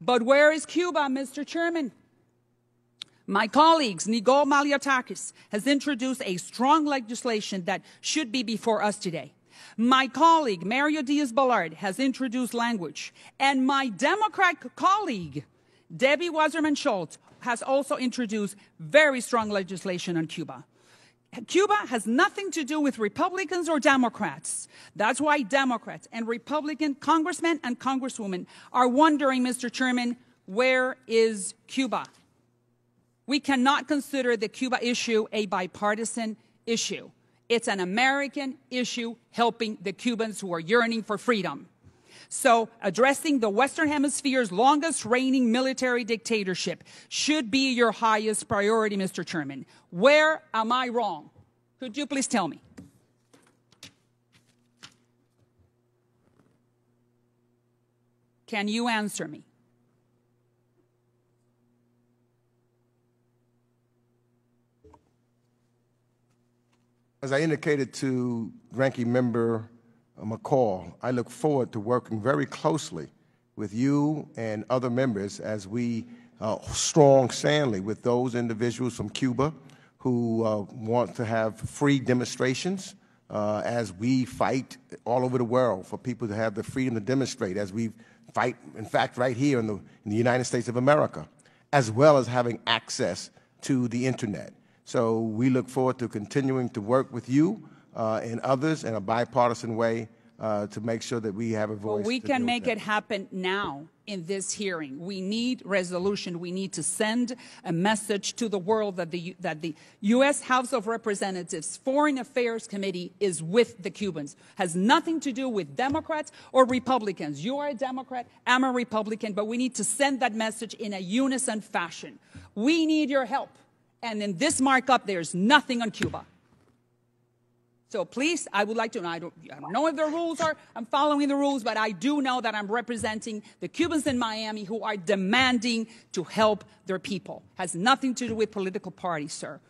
But where is Cuba, Mr. Chairman? My colleagues, Nigol Maliotakis, has introduced a strong legislation that should be before us today. My colleague, Mario Diaz-Balart, has introduced language. And my Democrat colleague, Debbie Wasserman Schultz, has also introduced very strong legislation on Cuba. Cuba has nothing to do with Republicans or Democrats. That's why Democrats and Republican congressmen and congresswomen are wondering, Mr. Chairman, where is Cuba? We cannot consider the Cuba issue a bipartisan issue. It's an American issue helping the Cubans who are yearning for freedom. So addressing the Western Hemisphere's longest reigning military dictatorship should be your highest priority, Mr. Chairman. Where am I wrong? Could you please tell me? Can you answer me? As I indicated to Ranking Member McCall, I look forward to working very closely with you and other members as we uh, strong Stanley with those individuals from Cuba who uh, want to have free demonstrations uh, as we fight all over the world for people to have the freedom to demonstrate as we fight, in fact, right here in the, in the United States of America, as well as having access to the Internet. So we look forward to continuing to work with you uh, and others in a bipartisan way uh, to make sure that we have a voice. Well, we can make that. it happen now in this hearing. We need resolution. We need to send a message to the world that the, that the U.S. House of Representatives Foreign Affairs Committee is with the Cubans. Has nothing to do with Democrats or Republicans. You are a Democrat, I'm a Republican, but we need to send that message in a unison fashion. We need your help. And in this markup, there's nothing on Cuba. So please, I would like to know, I don't, I don't know if the rules are, I'm following the rules, but I do know that I'm representing the Cubans in Miami who are demanding to help their people. Has nothing to do with political parties, sir.